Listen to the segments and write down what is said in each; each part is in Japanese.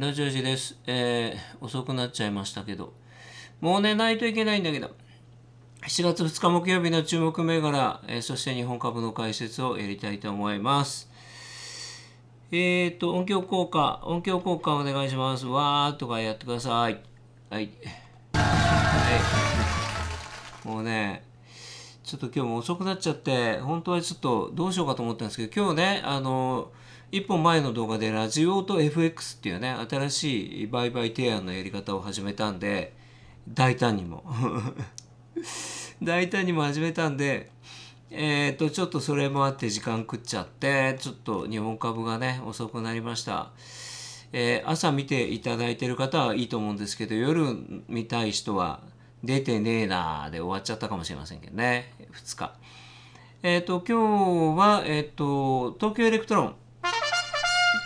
ラジオ時です。えー、遅くなっちゃいましたけど。もう寝ないといけないんだけど。7月2日木曜日の注目銘柄、えー、そして日本株の解説をやりたいと思います。えっ、ー、と、音響効果、音響効果お願いします。わーとかやってください。はい。はい。もうね、ちょっと今日も遅くなっちゃって、本当はちょっとどうしようかと思ったんですけど、今日ね、あのー一本前の動画でラジオと FX っていうね、新しい売買提案のやり方を始めたんで、大胆にも 大胆にも始めたんで、えっ、ー、と、ちょっとそれもあって時間食っちゃって、ちょっと日本株がね、遅くなりました。えー、朝見ていただいてる方はいいと思うんですけど、夜見たい人は出てねえなーで終わっちゃったかもしれませんけどね、2日。えっ、ー、と、今日は、えっ、と、東京エレクトロン、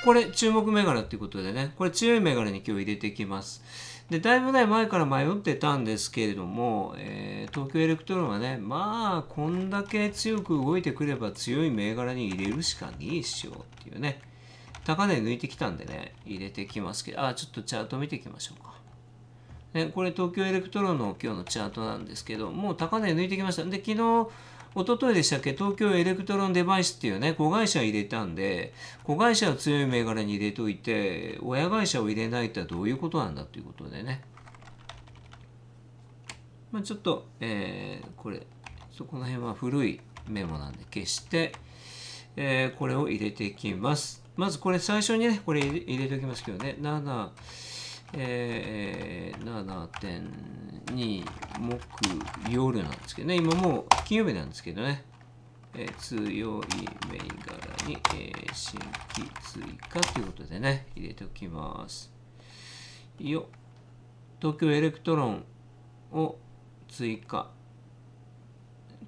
これ注目銘柄っていうことでね、これ強い銘柄に今日入れていきます。で、だいぶね、前から迷ってたんですけれども、えー、東京エレクトロンはね、まあ、こんだけ強く動いてくれば強い銘柄に入れるしかねえっしょっていうね、高値抜いてきたんでね、入れてきますけど、あ、ちょっとチャート見ていきましょうか。ね、これ東京エレクトロンの今日のチャートなんですけど、もう高値抜いてきました。で、昨日、おとといでしたっけ、東京エレクトロンデバイスっていうね、子会社入れたんで、子会社を強い銘柄に入れといて、親会社を入れないってどういうことなんだということでね。まあ、ちょっと、えー、これ、そこの辺は古いメモなんで消して、えー、これを入れていきます。まずこれ最初にね、これ入れておきますけどね、7、えー、7.2木夜なんですけどね、今もう金曜日なんですけどね、えー、強い銘柄に、えー、新規追加ということでね、入れておきます。よ東京エレクトロンを追加、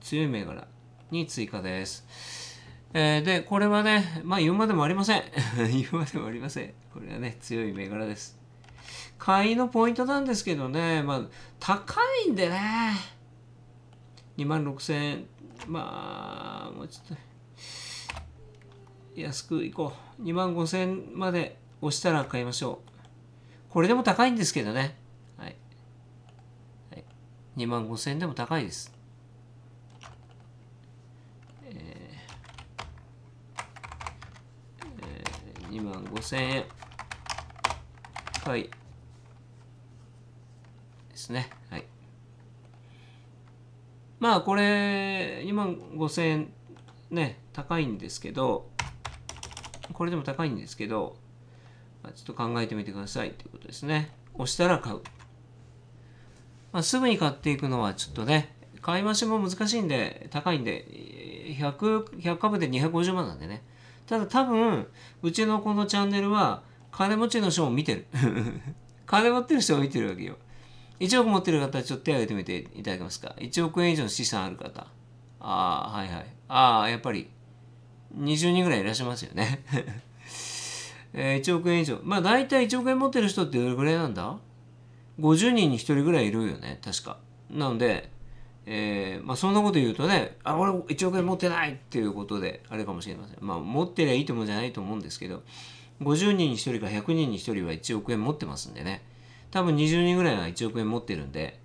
強い銘柄に追加です。えで、これはね、まあ言うまでもありません。言うまでもありません。これはね、強い銘柄です。会員のポイントなんですけどね、まあ、高いんでね、2万6000円、まあ、もうちょっと、安くいこう。2万5000円まで押したら買いましょう。これでも高いんですけどね。はい。はい、2万5000円でも高いです。えーえー、2万5000円。はい。ですね。はい。まあこれ2万5000円ね、高いんですけど、これでも高いんですけど、まあ、ちょっと考えてみてくださいということですね。押したら買う。まあ、すぐに買っていくのはちょっとね、買い増しも難しいんで、高いんで、100, 100株で250万なんでね。ただ多分、うちのこのチャンネルは、金持ちの人を見てる。金持ってる人も見てるわけよ。1億持ってる方、ちょっと手挙げてみていただけますか。1億円以上の資産ある方。ああ、はいはい。ああ、やっぱり、20人ぐらいいらっしゃいますよね。えー、1億円以上。まあ、大体1億円持ってる人ってどれぐらいなんだ ?50 人に1人ぐらいいるよね、確か。なので、えー、まあ、そんなこと言うとね、あ、俺1億円持ってないっていうことで、あれかもしれません。まあ、持ってりゃいいと思もんじゃないと思うんですけど、50人に1人か100人に1人は1億円持ってますんでね。多分20人ぐらいは1億円持ってるんで、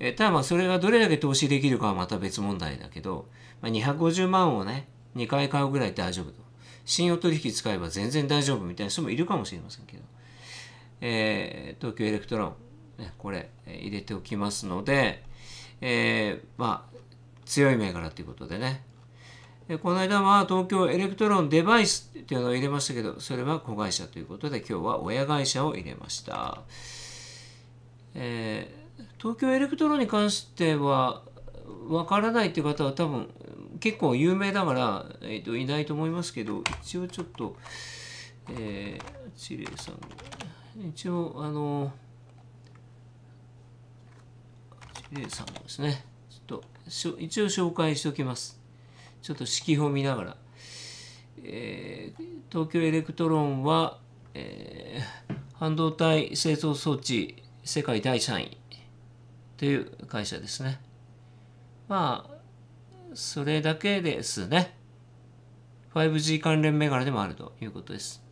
えただまあそれがどれだけ投資できるかはまた別問題だけど、まあ、250万をね、2回買うぐらい大丈夫と。信用取引使えば全然大丈夫みたいな人もいるかもしれませんけど、えー、東京エレクトロン、ね、これ、入れておきますので、えー、まあ、強い銘柄ということでね。でこの間は東京エレクトロンデバイスっていうのを入れましたけど、それは子会社ということで、今日は親会社を入れました。えー、東京エレクトロに関してはわからないって方は多分結構有名だから、えーと、いないと思いますけど一応ちょっと、えー、チレさん一応あのチレさんですねちょっとしょ一応紹介しておきますちょっと式を見ながら、えー、東京エレクトロンは、えー、半導体製造装置世界第3位という会社ですね。まあ、それだけですね。5G 関連銘柄でもあるということです。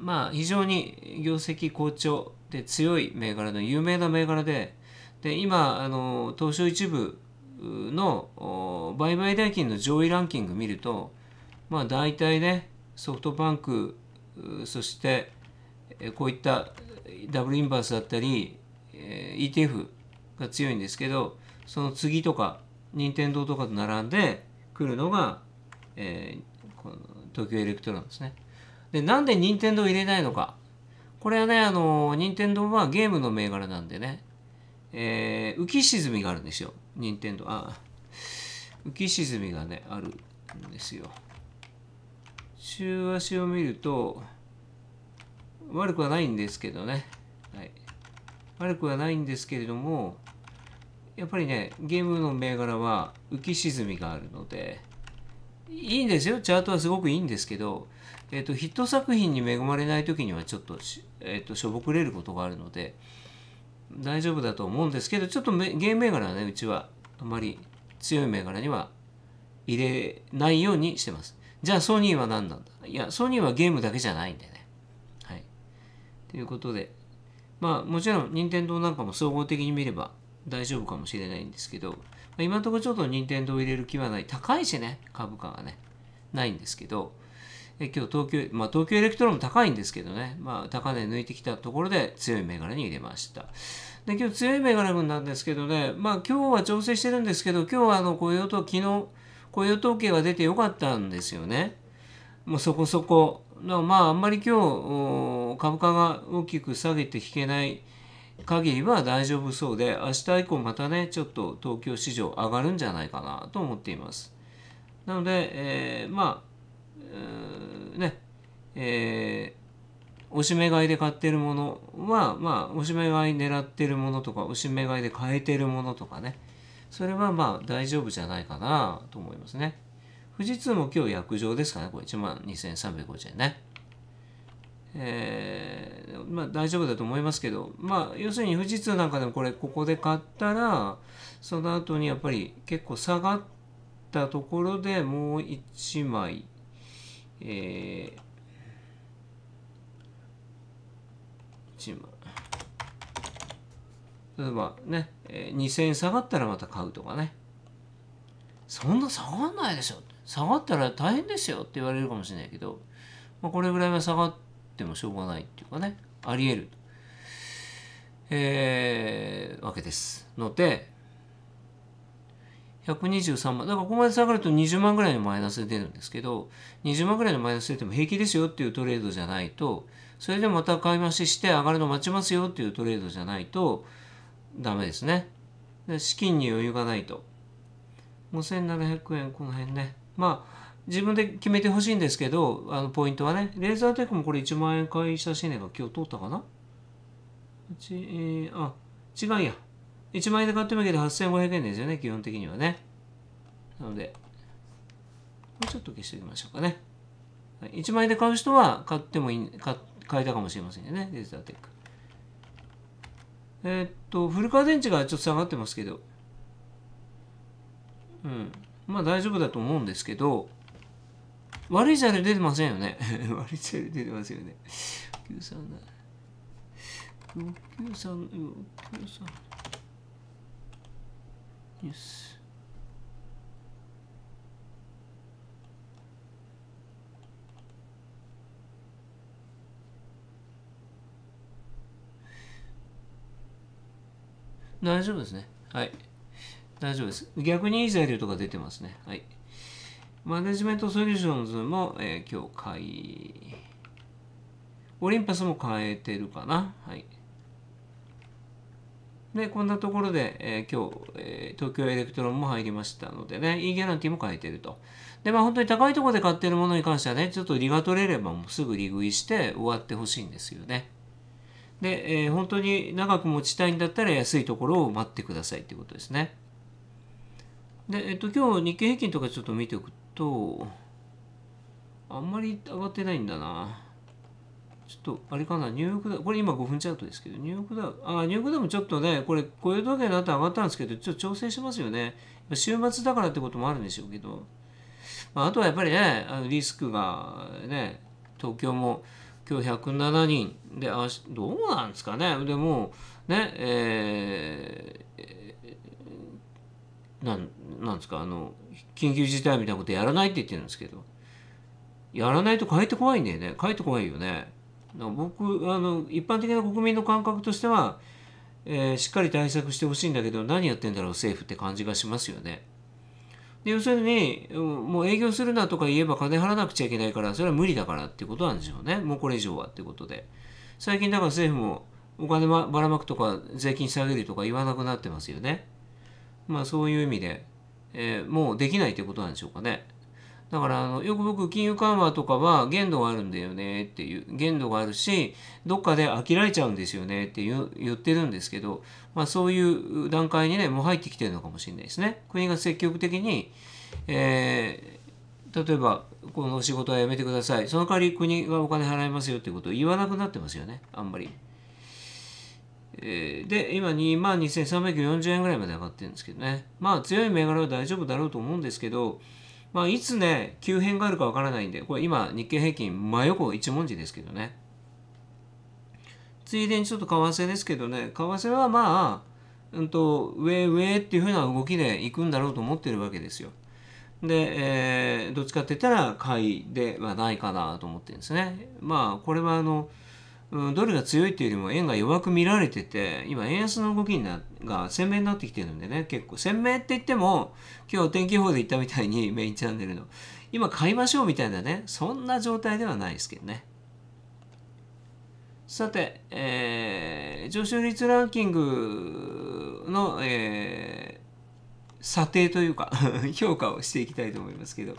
まあ、非常に業績好調で強い銘柄の有名な銘柄で、で今、あの東証一部の売買代金の上位ランキング見ると、まあ、大体ね、ソフトバンク、そしてこういったダブルインバースだったり、えー、ETF が強いんですけどその次とか任天堂とかと並んでくるのが、えー、この東京エレクトロンですね。でなんで任天堂入れないのかこれはねあの任天堂はゲームの銘柄なんでね、えー、浮き沈みがあるんですよ任天堂あ浮き沈みがねあるんですよ。週足を見ると悪くはないんですけどね、はい、悪くはないんですけれどもやっぱりねゲームの銘柄は浮き沈みがあるのでいいんですよチャートはすごくいいんですけど、えーと、ヒット作品に恵まれない時にはちょっとし,、えーと、しょぼくれることがあるので大丈夫だと思うんですけどちょっとゲーム銘柄はねうちはあまり強い銘柄には入れないようにしてますじゃあソニーは何なんだいやソニーはゲームだけじゃないんでねということで、まあもちろん任天堂なんかも総合的に見れば大丈夫かもしれないんですけど、まあ、今のところちょっと任天堂入れる気はない。高いしね、株価がね、ないんですけど、え今日東京、まあ東京エレクトロも高いんですけどね、まあ高値抜いてきたところで強い銘柄に入れました。で、今日強い銘柄分なんですけどね、まあ今日は調整してるんですけど、今日はあの雇用と昨日、雇用統計が出てよかったんですよね。もうそこそこまああんまり今日株価が大きく下げて引けない限りは大丈夫そうで明日以降またねちょっと東京市場上がるんじゃないかなと思っていますなので、えー、まあねえー、おしめ買いで買ってるものはまあおしめ買い狙ってるものとかおしめ買いで買えてるものとかねそれはまあ大丈夫じゃないかなと思いますね。富士通も今日約定ですかね、これ1万2350円ね。えー、まあ大丈夫だと思いますけど、まあ要するに富士通なんかでもこれここで買ったら、その後にやっぱり結構下がったところでもう1枚、えー、1枚。例えばね、2000円下がったらまた買うとかね。そんな下がんないでしょ下がったら大変ですよって言われるかもしれないけど、まあ、これぐらいは下がってもしょうがないっていうかねあり得る、えー、わけですので123万だからここまで下がると20万ぐらいのマイナスで出るんですけど20万ぐらいのマイナス出ても平気ですよっていうトレードじゃないとそれでまた買い増しして上がるの待ちますよっていうトレードじゃないとダメですね。で資金に余裕がないと。5700円この辺ね。まあ自分で決めてほしいんですけどあのポイントはねレーザーテックもこれ1万円買いしたシネが今日通ったかなち、えー、あ違うや1万円で買ってもいいけど8500円ですよね基本的にはねなのでもうちょっと消しておきましょうかね1万円で買う人は買ってもいい買買えたかもしれませんよねレーザーテックえー、っとフルカー電池がちょっと下がってますけどうんまあ大丈夫だと思うんですけど、悪い材料出てませんよね。悪い材料出てますよね。9 3だ。9 3よし。大丈夫ですね。はい。大丈夫です。逆にいい材料とか出てますね。はい。マネジメントソリューションズも、えー、今日買い。オリンパスも変えてるかな。はい。で、こんなところで、えー、今日、えー、東京エレクトロンも入りましたのでね、いギャランティーも変えてると。で、まあ本当に高いところで買ってるものに関してはね、ちょっと利が取れればもうすぐ利食いして終わってほしいんですよね。で、えー、本当に長く持ちたいんだったら安いところを待ってくださいっていうことですね。で、えっと、今日日経平均とかちょっと見ておくと、あんまり上がってないんだな。ちょっと、あれかな、ニューヨークダウ、これ今5分チャートですけど、ニューヨークダウ、あ、ニューヨークダウもちょっとね、これ、雇用統計の後上がったんですけど、ちょっと調整しますよね。週末だからってこともあるんでしょうけど、まあ、あとはやっぱりね、あのリスクがね、東京も今日107人で、あどうなんですかね、でも、ね、えーなんなんですかあの緊急事態みたいなことやらないって言ってるんですけどやらないと帰って怖いんだよね帰ってこないよね。僕あの一般的な国民の感覚としては、えー、しっかり対策してほしいんだけど何やってんだろう政府って感じがしますよね。で要するにもう営業するなとか言えば金払わなくちゃいけないからそれは無理だからっていうことなんでしょうねもうこれ以上はってことで最近だから政府もお金ばらまくとか税金下げるとか言わなくなってますよね。まあそういう意味で、えー、もうできないということなんでしょうかね。だからあのよく僕金融緩和とかは限度があるんだよねっていう限度があるしどっかで飽きられちゃうんですよねって言ってるんですけど、まあ、そういう段階にねもう入ってきてるのかもしれないですね。国が積極的に、えー、例えばこの仕事はやめてくださいその代わり国がお金払いますよっていうことを言わなくなってますよねあんまり。えで、今22,340円ぐらいまで上がってるんですけどね。まあ強い銘柄は大丈夫だろうと思うんですけど、まあいつね、急変があるかわからないんで、これ今日経平均真横一文字ですけどね。ついでにちょっと為替ですけどね、為替はまあ、うんと、上上っていうふうな動きでいくんだろうと思ってるわけですよ。で、えー、どっちかって言ったら買いではないかなと思ってるんですね。まあこれはあの、うん、ドルが強いっていうよりも円が弱く見られてて、今円安の動きなが鮮明になってきてるんでね、結構鮮明って言っても、今日天気予報で言ったみたいに メインチャンネルの、今買いましょうみたいなね、そんな状態ではないですけどね。さて、えー、上昇率ランキングの、えー、査定というか 評価をしていきたいと思いますけど。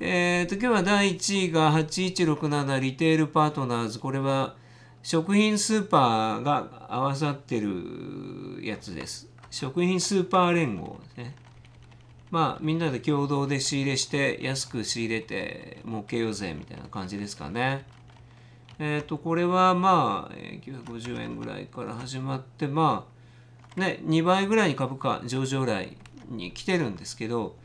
えっ、ー、と、今日は第1位が8167リテールパートナーズ。これは食品スーパーが合わさってるやつです。食品スーパー連合ですね。まあ、みんなで共同で仕入れして、安く仕入れて、儲けようぜ、みたいな感じですかね。えっ、ー、と、これはまあ、950円ぐらいから始まって、まあ、ね、2倍ぐらいに株価上場来に来てるんですけど、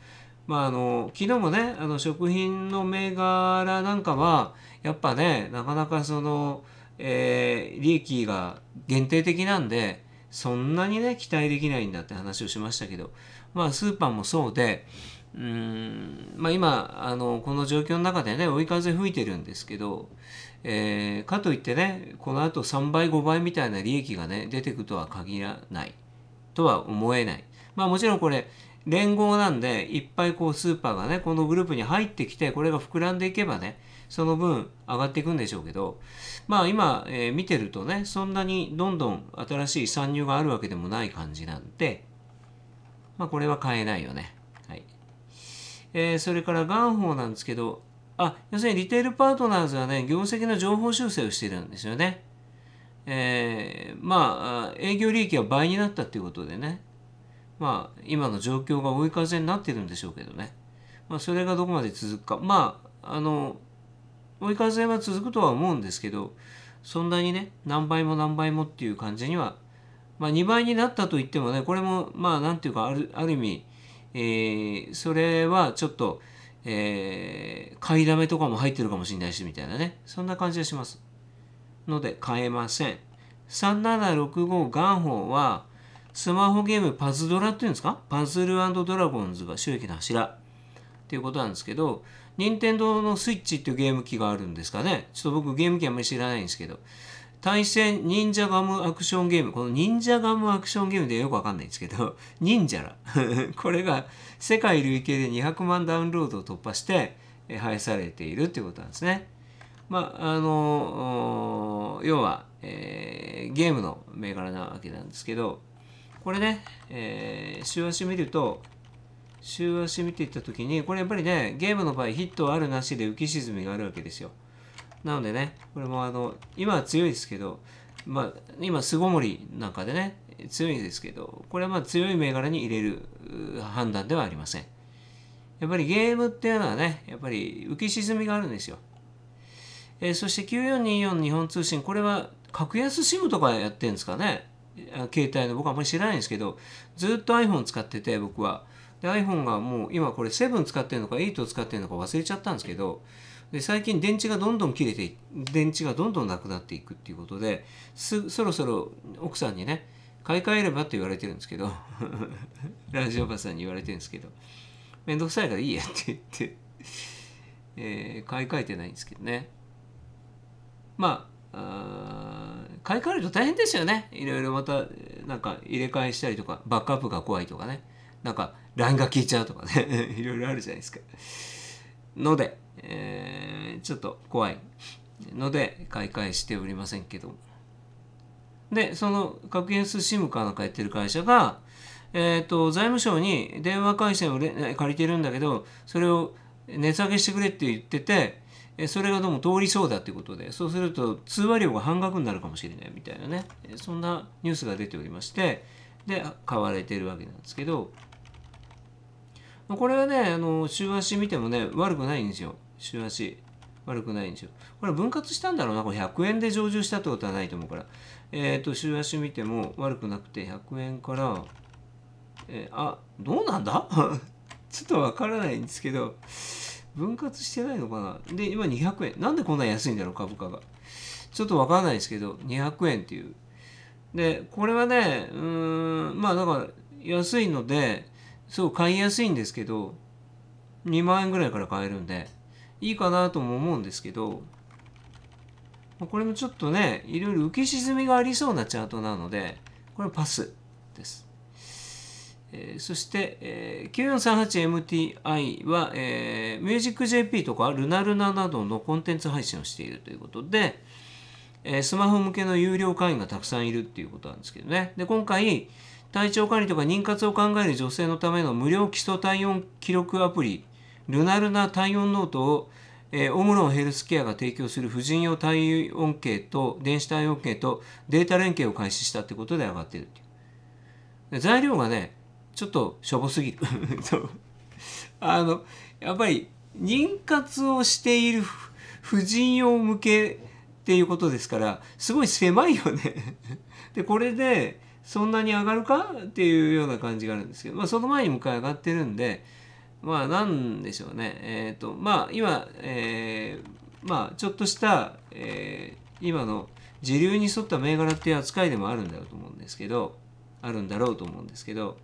まああの昨日もねあの食品の銘柄なんかはやっぱねなかなかその、えー、利益が限定的なんでそんなにね期待できないんだって話をしましたけどまあスーパーもそうでうんまあ、今あのこの状況の中でね追い風吹いてるんですけど、えー、かといってねこのあと3倍5倍みたいな利益がね出てくとは限らないとは思えないまあもちろんこれ連合なんでいっぱいこうスーパーがねこのグループに入ってきてこれが膨らんでいけばねその分上がっていくんでしょうけどまあ今、えー、見てるとねそんなにどんどん新しい参入があるわけでもない感じなんでまあこれは買えないよね。はいえー、それから元宝なんですけどあ要するにリテールパートナーズはね業績の情報修正をしてるんですよね。えー、まあ営業利益は倍になったっていうことでねまあ、今の状況が追い風になってるんでしょうけどね、まあ、それがどこまで続くかまああの追い風は続くとは思うんですけどそんなにね何倍も何倍もっていう感じには、まあ、2倍になったといってもねこれもまあ何ていうかあるある意味、えー、それはちょっと、えー、買いだめとかも入ってるかもしれないしみたいなねそんな感じがしますので買えません3765元宝はスマホゲームパズドラっていうんですかパズルドラゴンズが収益の柱っていうことなんですけど、任天堂のスイッチっていうゲーム機があるんですかね。ちょっと僕ゲーム機あんまり知らないんですけど、対戦忍者ガムアクションゲーム。この忍者ガムアクションゲームでよくわかんないんですけど、忍者ら。これが世界累計で200万ダウンロードを突破して配されているっていうことなんですね。まあ、あの、要は、えー、ゲームの銘柄なわけなんですけど、これね、えー、週足見ると、週足見ていった時に、これやっぱりね、ゲームの場合ヒットあるなしで浮き沈みがあるわけですよ。なのでね、これもあの、今は強いですけど、まあ、今、巣ごもりなんかでね、強いですけど、これはまあ強い銘柄に入れる判断ではありません。やっぱりゲームっていうのはね、やっぱり浮き沈みがあるんですよ。えー、そして9424日本通信、これは格安 SIM とかやってるんですかね。携帯の僕はあんまり知らないんですけどずっと iPhone 使ってて僕はで iPhone がもう今これ7使ってるのか8を使ってるのか忘れちゃったんですけどで最近電池がどんどん切れて電池がどんどんなくなっていくっていうことでそろそろ奥さんにね買い替えればって言われてるんですけど ラジオパさんに言われてるんですけどめんどくさいからいいやって言ってえー、買い替えてないんですけどねまああ買い替えると大変ですよねいろいろまたなんか入れ替えしたりとかバックアップが怖いとかねなんか LINE が効いちゃうとかね いろいろあるじゃないですかので、えー、ちょっと怖いので買い替えしておりませんけどでその格安 SIM かなんかやってる会社がえっ、ー、と財務省に電話回線を借りてるんだけどそれを値下げしてくれって言っててそれがどうも通りそうだっていうことでそうすると通話料が半額になるかもしれないみたいなねそんなニュースが出ておりましてで買われてるわけなんですけどこれはねあの週足見てもね悪くないんですよ週足悪くないんですよこれ分割したんだろうなこれ100円で上場したってことはないと思うからえっ、ー、と週足見ても悪くなくて100円から、えー、あどうなんだ ちょっとわからないんですけど分割してないのかなで、今200円。なんでこんな安いんだろう、株価が。ちょっとわかんないですけど、200円っていう。で、これはね、うーん、まあだから安いので、そう買いやすいんですけど、2万円ぐらいから買えるんで、いいかなとも思うんですけど、これもちょっとね、いろいろ浮き沈みがありそうなチャートなので、これパスです。えそして、えー、9438MTI は、えー、ミュージック JP とかルナルナなどのコンテンツ配信をしているということで、えー、スマホ向けの有料会員がたくさんいるっていうことなんですけどね。で、今回、体調管理とか妊活を考える女性のための無料基礎体温記録アプリ、ルナルナ体温ノートを、えー、オムロンヘルスケアが提供する婦人用体温計と電子体温計とデータ連携を開始したってことで上がっているという。材料がね、ちょっとしょぼすぎる あのやっぱり妊活をしている婦人用向けっていうことですからすごい狭いよね でこれでそんなに上がるかっていうような感じがあるんですけど、まあ、その前に向かい上がってるんでまあなんでしょうねえっ、ー、とまあ今、えー、まあちょっとした、えー、今の時流に沿った銘柄っていう扱いでもあるんだろうと思うんですけどあるんだろうと思うんですけど。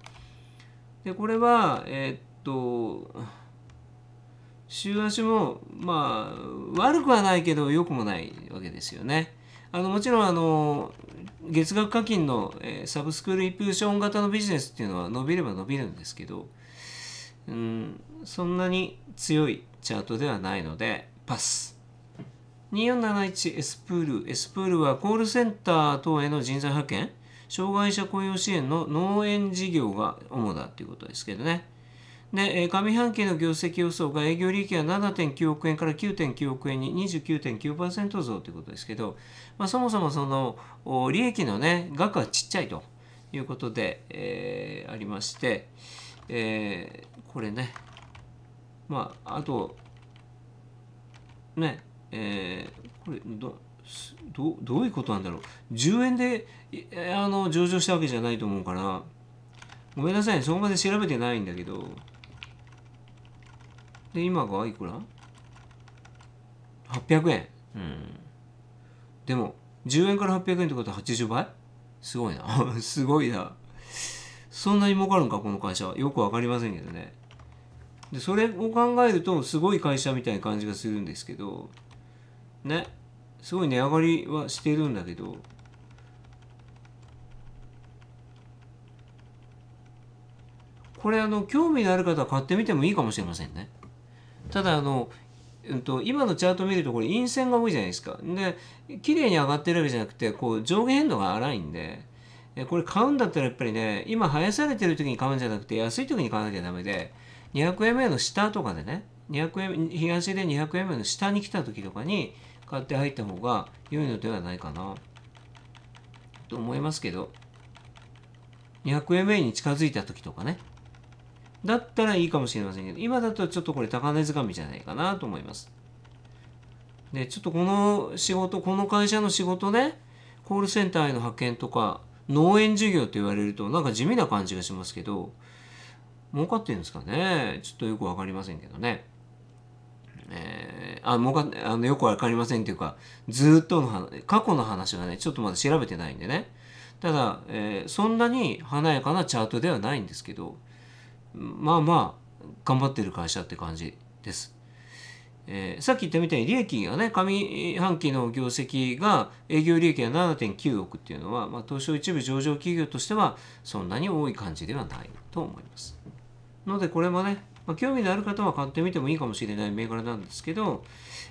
でこれはえー、っと週足もまあ悪くはないけど良くもないわけですよね。あのもちろんあの月額課金の、えー、サブスクリプション型のビジネスっていうのは伸びれば伸びるんですけど、うん、そんなに強いチャートではないのでパス。2471エスプール。エスプールはコールセンター等への人材派遣障害者雇用支援の農園事業が主だということですけどね。で、上半期の業績予想が営業利益は7.9億円から9.9億円に29.9%増ということですけど、まあ、そもそもその利益のね、額はちっちゃいということで、えー、ありまして、えー、これね、まあ、あと、ね、えー、これど、どどういうことなんだろう10円であの上場したわけじゃないと思うからごめんなさいねそこまで調べてないんだけどで今がいくら ?800 円うんでも10円から800円ってことは80倍すごいな すごいなそんなに儲かるんかこの会社はよく分かりませんけどねでそれを考えるとすごい会社みたいな感じがするんですけどねすごい値上がりはしてるんだけどこれあの興味のある方は買ってみてもいいかもしれませんねただあの、うんと、今のチャート見るとこれ陰線が多いじゃないですかで綺麗に上がってるわけじゃなくてこう上下変動が荒いんでこれ買うんだったらやっぱりね今生やされてる時に買うんじゃなくて安い時に買わなきゃダメで200円目の下とかでね200円東で200円目の下に来た時とかに使って入った方が良いのではないかなと思いますけど200円目に近づいた時とかねだったらいいかもしれませんけど今だとちょっとこれ高値掴みじゃないかなと思いますでちょっとこの仕事この会社の仕事ねコールセンターへの派遣とか農園授業って言われるとなんか地味な感じがしますけど儲かってるんですかねちょっとよく分かりませんけどねえー、あもうあのよくわかりませんっていうかずっとの話過去の話はねちょっとまだ調べてないんでねただ、えー、そんなに華やかなチャートではないんですけどまあまあ頑張ってる会社って感じです。えー、さっき言ったみたいに利益がね上半期の業績が営業利益が7.9億っていうのは、まあ、東証一部上場企業としてはそんなに多い感じではないと思います。のでこれもね、まあ、興味のある方は買ってみてもいいかもしれない銘柄なんですけど、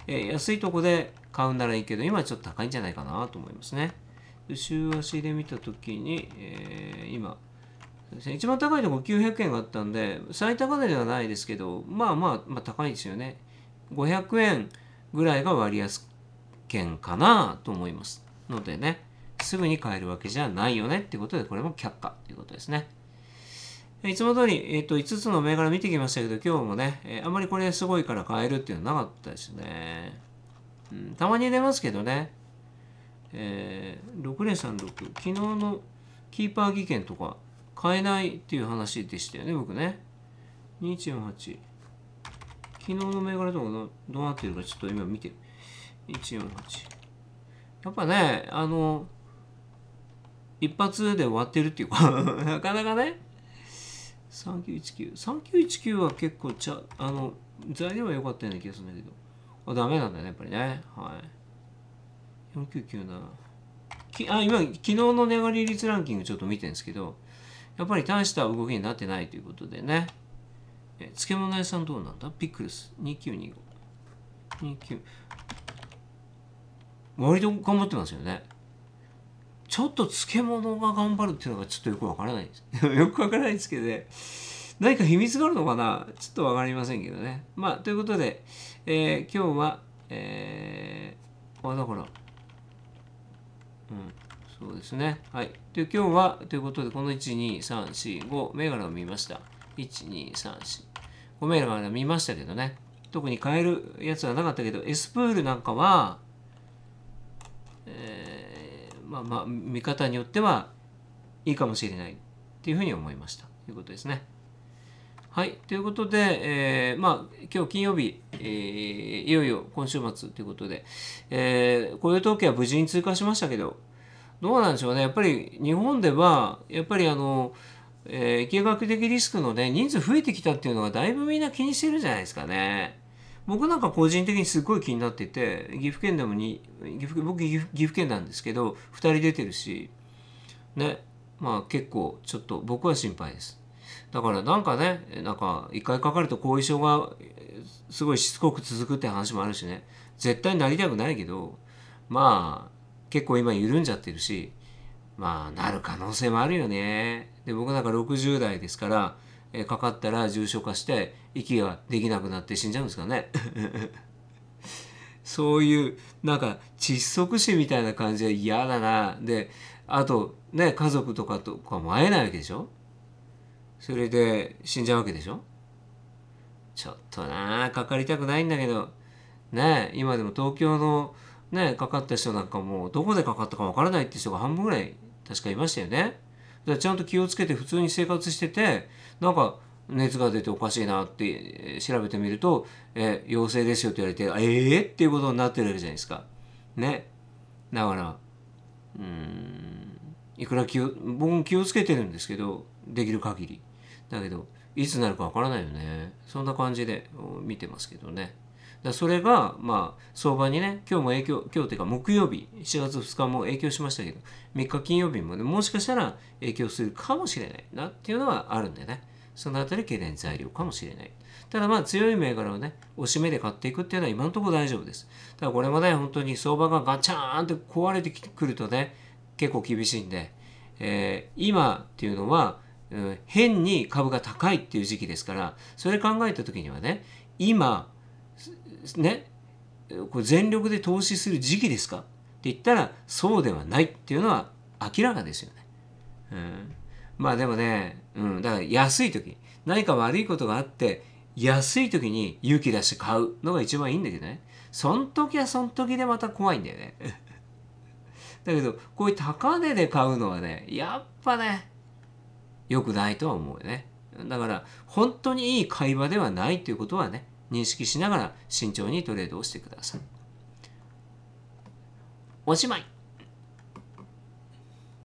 えー、安いとこで買うならいいけど今ちょっと高いんじゃないかなと思いますね週足で見た時に、えー、今一番高いとこ900円があったんで最高値ではないですけどまあまあまあ高いですよね500円ぐらいが割安券かなと思いますのでねすぐに買えるわけじゃないよねってことでこれも却下ということですねいつも通り、えっ、ー、と、5つの銘柄見てきましたけど、今日もね、えー、あんまりこれすごいから買えるっていうのはなかったですね。うん、たまに出ますけどね。えー、6036、昨日のキーパー技研とか買えないっていう話でしたよね、僕ね。2148。昨日の銘柄とかどうなってるかちょっと今見て。148。やっぱね、あの、一発で終わってるっていうか なかなかね、3919。は結構ちゃ、あの、材料は良かったような気がするんだけど。あ、ダメなんだね、やっぱりね。はい。4997。きあ、今、昨日の値上がり率ランキングちょっと見てるんですけど、やっぱり大した動きになってないということでね。え、漬物屋さんどうなんだピックルス。2925。29。割と頑張ってますよね。ちょっと漬物が頑張るっていうのがちょっとよくわからないです よくわからないですけどね何か秘密があるのかなちょっとわかりませんけどねまあということで、えー、今日はえー、あだからうんそうですねはいで今日はということでこの12345銘柄を見ました12345銘柄見ましたけどね特に買えるやつはなかったけどエスプールなんかはえーまあまあ、見方によってはいいかもしれないっていうふうに思いましたということですね。はい、ということで、えー、まあ、今日金曜日、えー、いよいよ今週末ということで、えー、雇用統計は無事に通過しましたけど、どうなんでしょうね、やっぱり日本では、やっぱりあの、えー、疫学的リスクのね、人数増えてきたっていうのは、だいぶみんな気にしてるじゃないですかね。僕なんか個人的にすごい気になってて岐阜県でもに岐阜僕岐阜県なんですけど2人出てるしねまあ結構ちょっと僕は心配ですだからなんかねなんか1回かかると後遺症がすごいしつこく続くって話もあるしね絶対なりたくないけどまあ結構今緩んじゃってるしまあなる可能性もあるよねで僕なんか60代ですからえかかったら重症化して息ができなくなって死んじゃうんですかね そういうなんか窒息死みたいな感じは嫌だなであとね家族とかとかも会えないわけでしょそれで死んじゃうわけでしょちょっとなあかかりたくないんだけどね今でも東京のねかかった人なんかもうどこでかかったかわからないって人が半分ぐらい確かいましたよね。だちゃんと気をつけて普通に生活しててなんか熱が出ておかしいなって調べてみると「え陽性ですよ」って言われて「ええー、っていうことになってるじゃないですか。ね。だからうんいくら気を僕も気をつけてるんですけどできる限りだけどいつなるかわからないよねそんな感じで見てますけどね。だそれが、まあ、相場にね、今日も影響、今日というか木曜日、7月2日も影響しましたけど、3日金曜日も、ね、もしかしたら影響するかもしれないなっていうのはあるんでね。そのあたり懸念材料かもしれない。ただまあ強い銘柄をね、おしめで買っていくっていうのは今のところ大丈夫です。ただこれもね、本当に相場がガチャーンと壊れてくるとね、結構厳しいんで、えー、今っていうのは、うん、変に株が高いっていう時期ですから、それ考えた時にはね、今、ねこれ全力で投資する時期ですかって言ったらそうではないっていうのは明らかですよね。うん、まあでもね、うん、だから安い時何か悪いことがあって安い時に勇気出して買うのが一番いいんだけどねそん時はそん時でまた怖いんだよね。だけどこういう高値で買うのはねやっぱね良くないとは思うよね。だから本当にいい会話ではないということはね認識しながら慎重にトレードをしてください。おしまい